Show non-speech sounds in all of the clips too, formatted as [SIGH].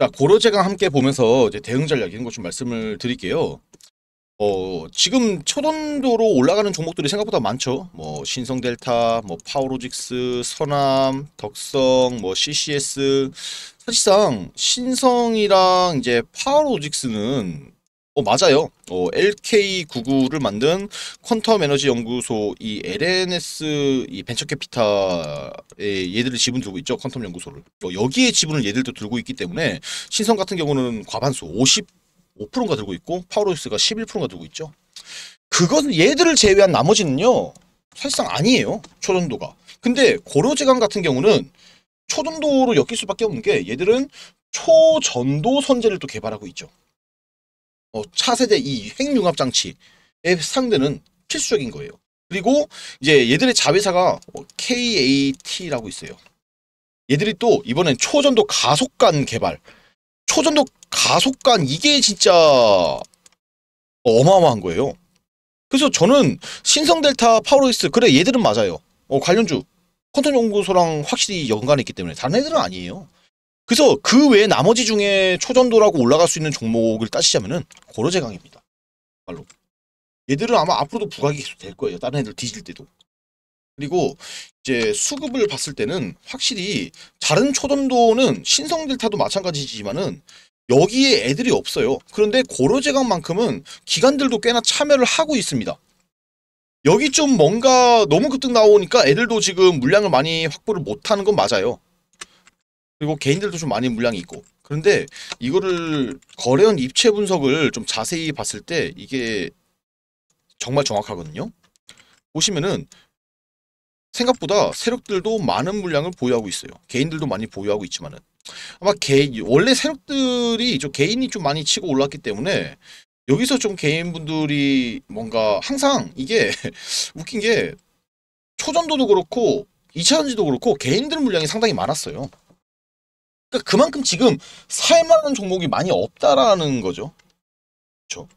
자, 고려 제가 함께 보면서 이제 대응 전략 이런 것좀 말씀을 드릴게요. 어, 지금 초돈도로 올라가는 종목들이 생각보다 많죠. 뭐 신성델타, 뭐 파워로직스, 서남, 덕성, 뭐 CCS. 사실상 신성이랑 이제 파워로직스는 어, 맞아요. 어, LK99를 만든 퀀텀 에너지 연구소 이 LNS 이 벤처캐피탈의 얘들을 지분 들고 있죠. 퀀텀 연구소를. 어, 여기에 지분을 얘들도 들고 있기 때문에 신성 같은 경우는 과반수 55%가 들고 있고 파워로이스가 11%가 들고 있죠. 그것은 얘들을 제외한 나머지는요. 사실상 아니에요. 초전도가. 근데 고려재강 같은 경우는 초전도로 엮일 수밖에 없는 게 얘들은 초전도 선제를 또 개발하고 있죠. 어, 차세대 이 핵융합장치의 상대는 필수적인 거예요. 그리고 이제 얘들의 자회사가 어, KAT라고 있어요. 얘들이 또 이번엔 초전도 가속간 개발. 초전도 가속간 이게 진짜 어마어마한 거예요. 그래서 저는 신성델타 파워로이스 그래 얘들은 맞아요. 어, 관련주 컨텐츠 연구소랑 확실히 연관했기 때문에 다른 애들은 아니에요. 그래서 그 외에 나머지 중에 초전도라고 올라갈 수 있는 종목을 따시자면은 고려제강입니다. 말로. 얘들은 아마 앞으로도 부각이 계속 될 거예요. 다른 애들 뒤질 때도. 그리고 이제 수급을 봤을 때는 확실히 다른 초전도는 신성델타도 마찬가지지만은 여기에 애들이 없어요. 그런데 고려제강만큼은 기관들도 꽤나 참여를 하고 있습니다. 여기 좀 뭔가 너무 급등 나오니까 애들도 지금 물량을 많이 확보를 못하는 건 맞아요. 그리고 개인들도 좀 많이 물량이 있고 그런데 이거를 거래원 입체 분석을 좀 자세히 봤을 때 이게 정말 정확하거든요. 보시면은 생각보다 세력들도 많은 물량을 보유하고 있어요. 개인들도 많이 보유하고 있지만은 아마 개 원래 세력들이 좀 개인이 좀 많이 치고 올랐기 때문에 여기서 좀 개인분들이 뭔가 항상 이게 [LAUGHS] 웃긴 게 초전도도 그렇고 2차전지도 그렇고 개인들 물량이 상당히 많았어요. 그러니까 그만큼 지금 살만한 종목이 많이 없다라는 거죠. 그렇죠.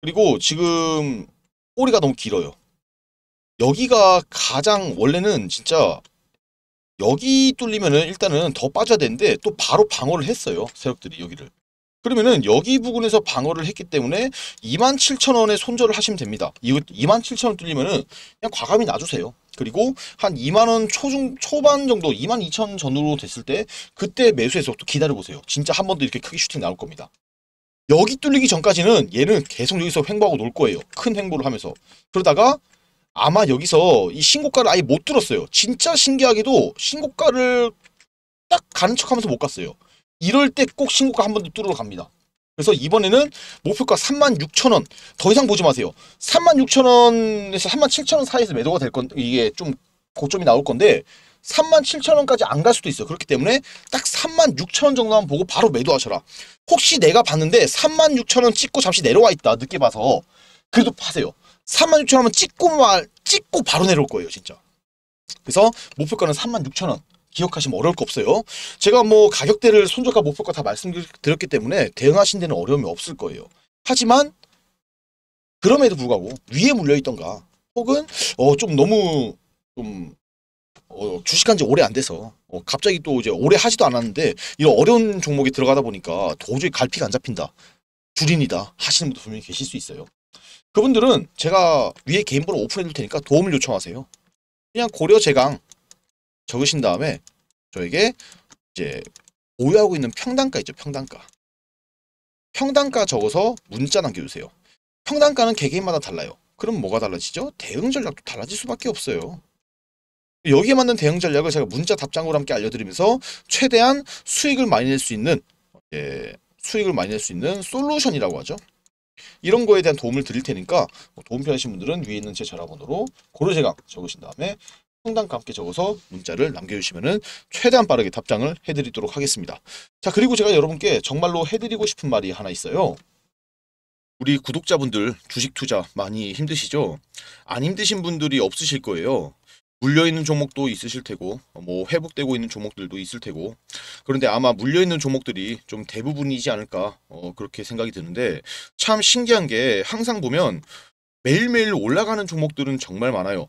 그리고 지금 꼬리가 너무 길어요. 여기가 가장 원래는 진짜 여기 뚫리면은 일단은 더 빠져야 되는데 또 바로 방어를 했어요. 세력들이 여기를. 그러면은 여기 부근에서 방어를 했기 때문에 27,000원에 손절을 하시면 됩니다. 27,000원 뚫리면은 그냥 과감히 놔주세요. 그리고 한 2만원 초중, 초반 정도 2만 2천 전후로 됐을 때 그때 매수해서 또 기다려보세요. 진짜 한번더 이렇게 크게 슈팅 나올 겁니다. 여기 뚫리기 전까지는 얘는 계속 여기서 횡보하고 놀 거예요. 큰 횡보를 하면서. 그러다가 아마 여기서 이 신고가를 아예 못 들었어요. 진짜 신기하게도 신고가를 딱 가는 척하면서 못 갔어요. 이럴 때 꼭 신고가 한 번 더 뚫으러 갑니다. 그래서 이번에는 목표가 36,000원 더 이상 보지 마세요. 36,000원에서 37,000원 사이에서 매도가 될 건 이게 좀 고점이 나올 건데 37,000원까지 안 갈 수도 있어요. 그렇기 때문에 딱 36,000원 정도만 보고 바로 매도하셔라. 혹시 내가 봤는데 36,000원 찍고 잠시 내려와 있다. 늦게 봐서 그래도 파세요. 36,000원 하 찍고 말 찍고 바로 내려올 거예요, 진짜. 그래서 목표가는 36,000원. 기억하시면 어려울 거 없어요. 제가 뭐 가격대를 손절가 목표가 다 말씀드렸기 때문에 대응하신 데는 어려움이 없을 거예요. 하지만 그럼에도 불구하고 위에 물려있던가 혹은 어좀 너무 좀어 주식한 지 오래 안 돼서 어 갑자기 또 이제 오래 하지도 않았는데 이런 어려운 종목에 들어가다 보니까 도저히 갈피가 안 잡힌다. 줄인이다 하시는 분도 분명히 계실 수 있어요. 그분들은 제가 위에 개인번호 오픈해 둘 테니까 도움을 요청하세요. 그냥 고려 제강 적으신 다음에 저에게 이제 보유하고 있는 평단가 있죠. 평단가. 평단가 적어서 문자 남겨주세요. 평단가는 개개인마다 달라요. 그럼 뭐가 달라지죠? 대응 전략도 달라질 수밖에 없어요. 여기에 맞는 대응 전략을 제가 문자 답장으로 함께 알려드리면서 최대한 수익을 많이 낼 수 있는 예, 수익을 많이 낼 수 있는 솔루션이라고 하죠. 이런 거에 대한 도움을 드릴 테니까 도움 필요하신 분들은 위에 있는 제 전화번호로 고려제각 적으신 다음에 성당과 함께 적어서 문자를 남겨주시면 최대한 빠르게 답장을 해드리도록 하겠습니다. 자 그리고 제가 여러분께 정말로 해드리고 싶은 말이 하나 있어요. 우리 구독자분들 주식 투자 많이 힘드시죠? 안 힘드신 분들이 없으실 거예요. 물려있는 종목도 있으실 테고 뭐 회복되고 있는 종목들도 있을 테고 그런데 아마 물려있는 종목들이 좀 대부분이지 않을까 어, 그렇게 생각이 드는데 참 신기한 게 항상 보면 매일매일 올라가는 종목들은 정말 많아요